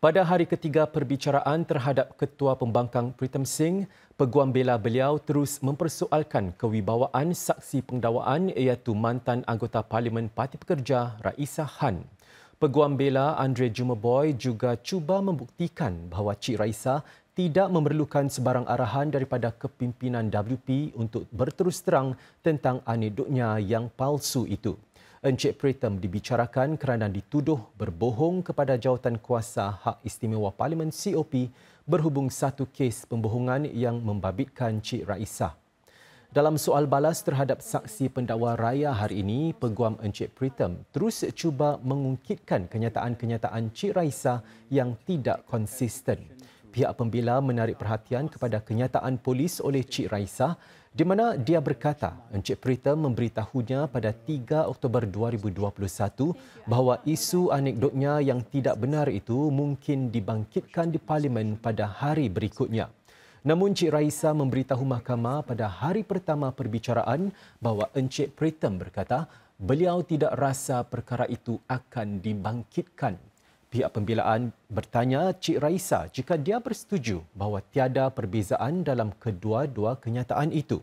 Pada hari ketiga perbicaraan terhadap Ketua Pembangkang Pritam Singh, Peguam Bela beliau terus mempersoalkan kewibawaan saksi pendawaan iaitu mantan anggota Parlimen Parti Pekerja Raisa Han. Peguam Bela Andre Jumaboy juga cuba membuktikan bahawa Cik Raisa tidak memerlukan sebarang arahan daripada kepimpinan WP untuk berterus terang tentang anedoknya yang palsu itu. Encik Pritam dibicarakan kerana dituduh berbohong kepada jawatan kuasa hak istimewa Parlimen COP berhubung satu kes pembohongan yang membabitkan Cik Raisa. Dalam soal balas terhadap saksi pendakwa raya hari ini, Peguam Encik Pritam terus cuba mengungkitkan kenyataan-kenyataan Cik Raisa yang tidak konsisten. Pihak pembela menarik perhatian kepada kenyataan polis oleh Cik Raisa di mana dia berkata Encik Prita memberitahunya pada 3 Oktober 2021 bahawa isu anekdotnya yang tidak benar itu mungkin dibangkitkan di parlimen pada hari berikutnya. Namun Cik Raisa memberitahu mahkamah pada hari pertama perbicaraan bahawa Encik Pritam berkata beliau tidak rasa perkara itu akan dibangkitkan pihak pembelaan bertanya Cik Raisa jika dia bersetuju bahawa tiada perbezaan dalam kedua-dua kenyataan itu.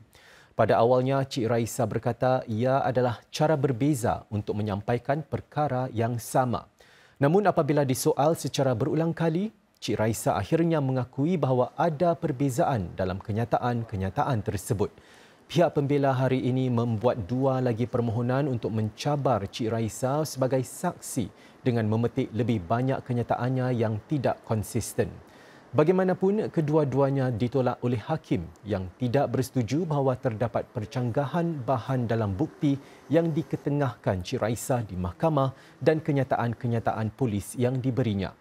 Pada awalnya, Cik Raisa berkata ia adalah cara berbeza untuk menyampaikan perkara yang sama. Namun apabila disoal secara berulang kali, Cik Raisa akhirnya mengakui bahawa ada perbezaan dalam kenyataan-kenyataan tersebut. Pihak pembela hari ini membuat dua lagi permohonan untuk mencabar Cik Raisa sebagai saksi dengan memetik lebih banyak kenyataannya yang tidak konsisten. Bagaimanapun, kedua-duanya ditolak oleh hakim yang tidak bersetuju bahawa terdapat percanggahan bahan dalam bukti yang diketengahkan Cik Raisa di mahkamah dan kenyataan-kenyataan polis yang diberinya.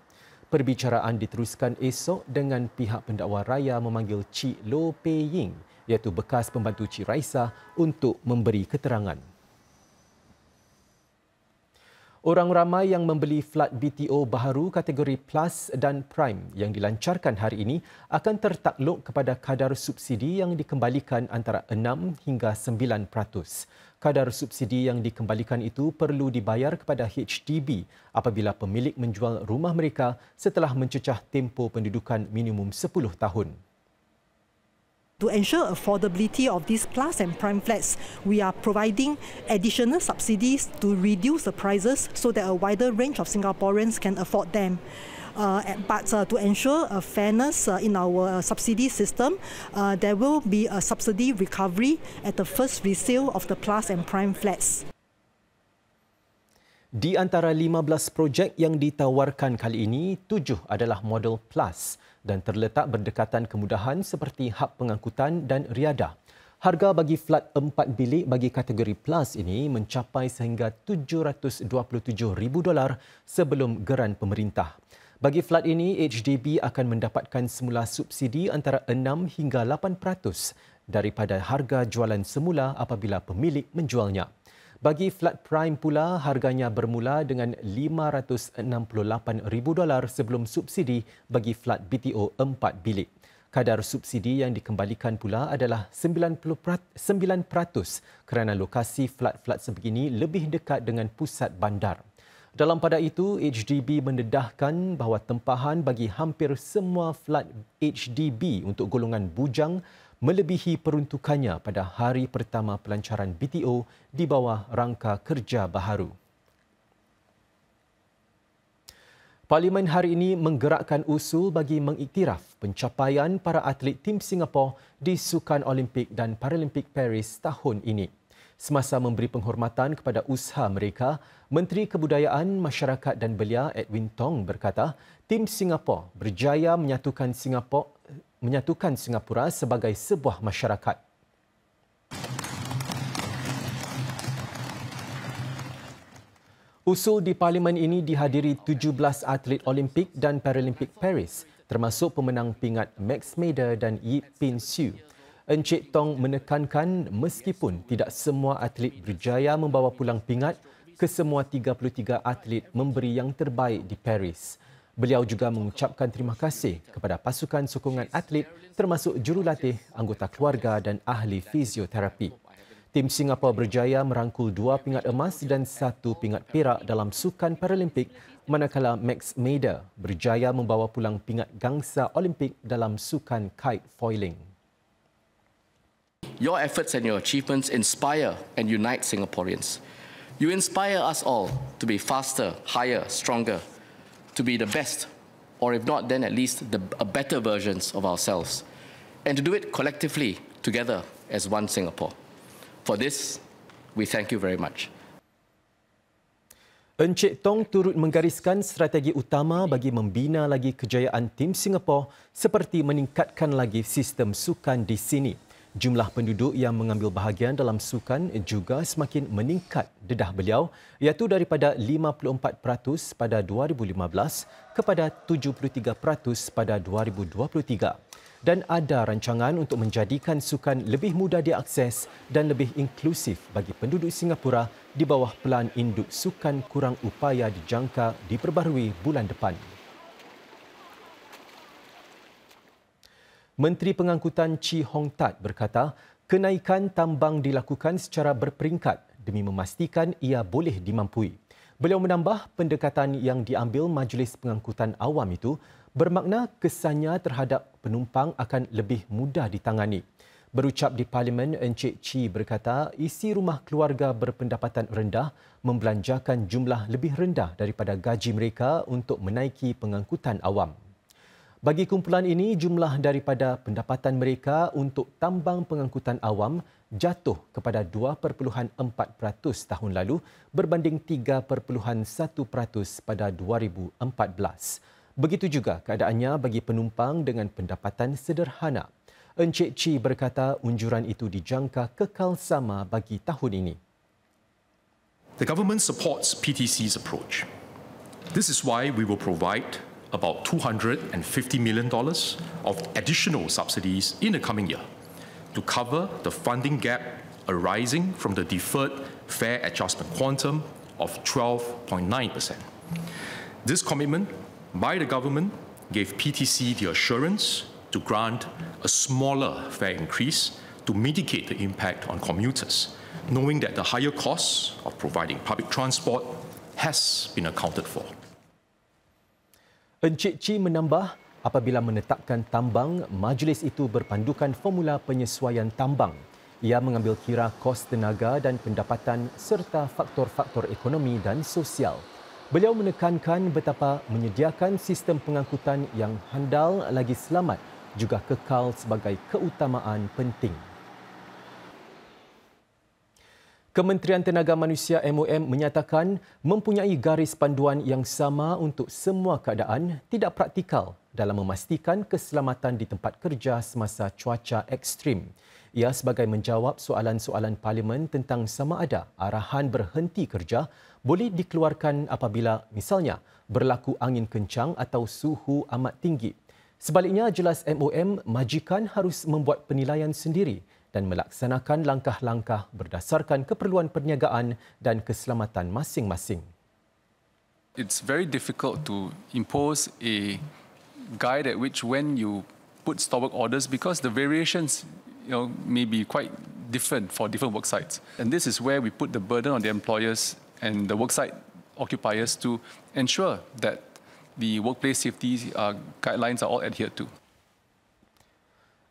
Perbicaraan diteruskan esok dengan pihak pendakwa raya memanggil Cik Lo Pei Ying iaitu bekas pembantu Cik Raisa untuk memberi keterangan. Orang ramai yang membeli flat BTO baharu kategori Plus dan Prime yang dilancarkan hari ini akan tertakluk kepada kadar subsidi yang dikembalikan antara 6 hingga 9%. Kadar subsidi yang dikembalikan itu perlu dibayar kepada HDB apabila pemilik menjual rumah mereka setelah mencecah tempo pendudukan minimum 10 tahun. To ensure affordability of these plus and prime flats, we are providing additional subsidies to reduce the prices so that a wider range of Singaporeans can afford them. Uh, but uh, to ensure fairness uh, in our uh, subsidy system, uh, there will be a subsidy recovery at the first resale of the plus and prime flats. Di antara 15 projek yang ditawarkan kali ini, tujuh adalah model plus. dan terletak berdekatan kemudahan seperti hak pengangkutan dan riadah. Harga bagi flat 4 bilik bagi kategori plus ini mencapai sehingga 727 ribu dolar sebelum geran pemerintah. Bagi flat ini, HDB akan mendapatkan semula subsidi antara 6 hingga 8% daripada harga jualan semula apabila pemilik menjualnya. Bagi flat prime pula, harganya bermula dengan $568,000 sebelum subsidi bagi flat BTO 4 bilik. Kadar subsidi yang dikembalikan pula adalah 90% kerana lokasi flat-flat sebegini lebih dekat dengan pusat bandar. Dalam pada itu, HDB mendedahkan bahawa tempahan bagi hampir semua flat HDB untuk golongan bujang melebihi peruntukannya pada hari pertama pelancaran BTO di bawah rangka kerja baharu. Parlimen hari ini menggerakkan usul bagi mengiktiraf pencapaian para atlet tim Singapura di Sukan Olimpik dan Paralimpik Paris tahun ini. Semasa memberi penghormatan kepada usaha mereka, Menteri Kebudayaan, Masyarakat dan Belia Edwin Tong berkata, tim Singapura berjaya menyatukan Singapura menyatukan Singapura sebagai sebuah masyarakat. Usul di parlimen ini dihadiri 17 atlet Olimpik dan Paralimpik Paris termasuk pemenang pingat Max Mader dan Yip Pin Siu. Encik Tong menekankan meskipun tidak semua atlet berjaya membawa pulang pingat, kesemua 33 atlet memberi yang terbaik di Paris. Beliau juga mengucapkan terima kasih kepada pasukan sokongan atlet termasuk jurulatih, anggota keluarga dan ahli fizioterapi. Tim Singapura berjaya merangkul dua pingat emas dan satu pingat perak dalam sukan Paralimpik manakala Max Mader berjaya membawa pulang pingat gangsa Olimpik dalam sukan kite foiling. Your efforts and your achievements inspire and unite Singaporeans. You inspire us all to be faster, higher, stronger to be the best, or if not, then at least the a better versions of ourselves, and to do it collectively, together as one Singapore. For this, we thank you very much. Encik Tong turut menggariskan strategi utama bagi membina lagi kejayaan tim Singapore seperti meningkatkan lagi sistem sukan di sini. Jumlah penduduk yang mengambil bahagian dalam sukan juga semakin meningkat dedah beliau iaitu daripada 54% pada 2015 kepada 73% pada 2023. Dan ada rancangan untuk menjadikan sukan lebih mudah diakses dan lebih inklusif bagi penduduk Singapura di bawah pelan induk sukan kurang upaya dijangka diperbarui bulan depan. Menteri Pengangkutan Chi Hong Tat berkata, kenaikan tambang dilakukan secara berperingkat demi memastikan ia boleh dimampui. Beliau menambah pendekatan yang diambil Majlis Pengangkutan Awam itu bermakna kesannya terhadap penumpang akan lebih mudah ditangani. Berucap di Parlimen, Encik Chi berkata isi rumah keluarga berpendapatan rendah membelanjakan jumlah lebih rendah daripada gaji mereka untuk menaiki pengangkutan awam. Bagi kumpulan ini, jumlah daripada pendapatan mereka untuk tambang pengangkutan awam jatuh kepada 2.4% tahun lalu berbanding 3.1% pada 2014. Begitu juga keadaannya bagi penumpang dengan pendapatan sederhana. Encik Chi berkata unjuran itu dijangka kekal sama bagi tahun ini. The government supports PTC's approach. This is why we will provide about $250 million of additional subsidies in the coming year to cover the funding gap arising from the deferred fair adjustment quantum of 12.9%. This commitment by the government gave PTC the assurance to grant a smaller fare increase to mitigate the impact on commuters, knowing that the higher costs of providing public transport has been accounted for. Encik Chi menambah, apabila menetapkan tambang, majlis itu berpandukan formula penyesuaian tambang. Ia mengambil kira kos tenaga dan pendapatan serta faktor-faktor ekonomi dan sosial. Beliau menekankan betapa menyediakan sistem pengangkutan yang handal lagi selamat juga kekal sebagai keutamaan penting. Kementerian Tenaga Manusia MOM menyatakan mempunyai garis panduan yang sama untuk semua keadaan tidak praktikal dalam memastikan keselamatan di tempat kerja semasa cuaca ekstrim. Ia sebagai menjawab soalan-soalan parlimen tentang sama ada arahan berhenti kerja boleh dikeluarkan apabila misalnya berlaku angin kencang atau suhu amat tinggi. Sebaliknya jelas MOM majikan harus membuat penilaian sendiri dan melaksanakan langkah-langkah berdasarkan keperluan perniagaan dan keselamatan masing-masing. It's very difficult to impose a guide at which when you put stop work orders because the variations you know, may be quite different for different work sites. And this is where we put the burden on the employers and the work site occupiers to ensure that the workplace safety uh, guidelines are all adhered to.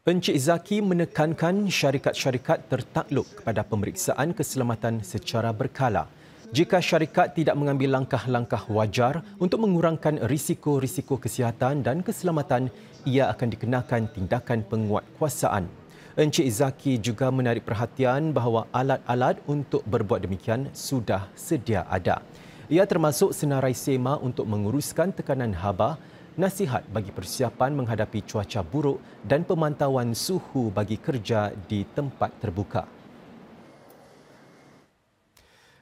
Encik Zaki menekankan syarikat-syarikat tertakluk kepada pemeriksaan keselamatan secara berkala. Jika syarikat tidak mengambil langkah-langkah wajar untuk mengurangkan risiko-risiko kesihatan dan keselamatan, ia akan dikenakan tindakan penguatkuasaan. Encik Zaki juga menarik perhatian bahawa alat-alat untuk berbuat demikian sudah sedia ada. Ia termasuk senarai SEMA untuk menguruskan tekanan haba nasihat bagi persiapan menghadapi cuaca buruk dan pemantauan suhu bagi kerja di tempat terbuka.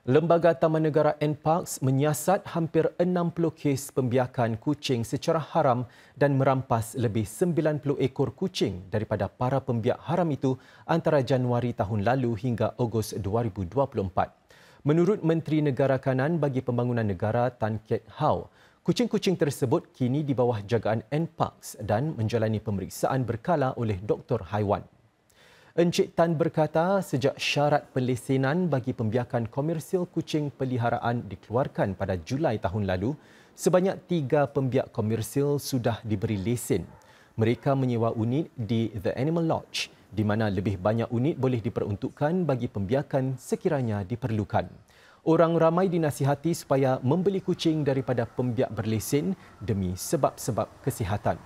Lembaga Taman Negara NParks menyiasat hampir 60 kes pembiakan kucing secara haram dan merampas lebih 90 ekor kucing daripada para pembiak haram itu antara Januari tahun lalu hingga Ogos 2024. Menurut Menteri Negara Kanan bagi Pembangunan Negara Tan Kek Hao, Kucing-kucing tersebut kini di bawah jagaan NParks dan menjalani pemeriksaan berkala oleh doktor haiwan. Encik Tan berkata sejak syarat pelesenan bagi pembiakan komersil kucing peliharaan dikeluarkan pada Julai tahun lalu, sebanyak tiga pembiak komersil sudah diberi lesen. Mereka menyewa unit di The Animal Lodge di mana lebih banyak unit boleh diperuntukkan bagi pembiakan sekiranya diperlukan. Orang ramai dinasihati supaya membeli kucing daripada pembiak berlesen demi sebab-sebab kesihatan.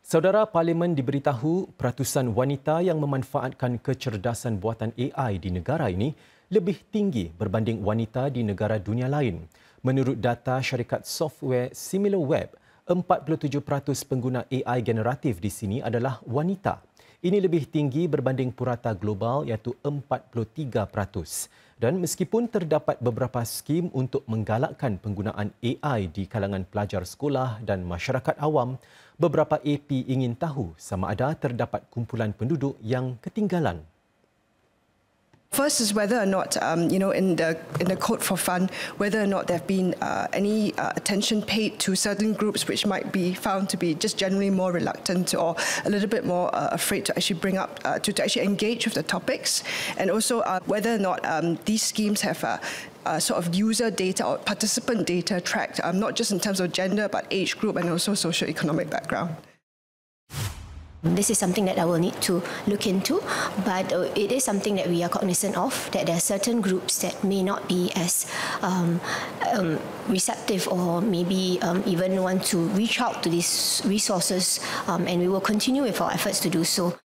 Saudara Parlimen diberitahu peratusan wanita yang memanfaatkan kecerdasan buatan AI di negara ini lebih tinggi berbanding wanita di negara dunia lain. Menurut data syarikat software Similarweb, 47% pengguna AI generatif di sini adalah wanita. Ini lebih tinggi berbanding purata global iaitu 43%. Dan meskipun terdapat beberapa skim untuk menggalakkan penggunaan AI di kalangan pelajar sekolah dan masyarakat awam, beberapa AP ingin tahu sama ada terdapat kumpulan penduduk yang ketinggalan First is whether or not, um, you know, in the in the code for fund, whether or not there have been uh, any uh, attention paid to certain groups which might be found to be just generally more reluctant or a little bit more uh, afraid to actually bring up uh, to, to actually engage with the topics, and also uh, whether or not um, these schemes have uh, uh, sort of user data or participant data tracked, um, not just in terms of gender, but age group and also socioeconomic economic background. This is something that I will need to look into, but uh, it is something that we are cognizant of that there are certain groups that may not be as um, um, receptive or maybe um, even want to reach out to these resources, um, and we will continue with our efforts to do so.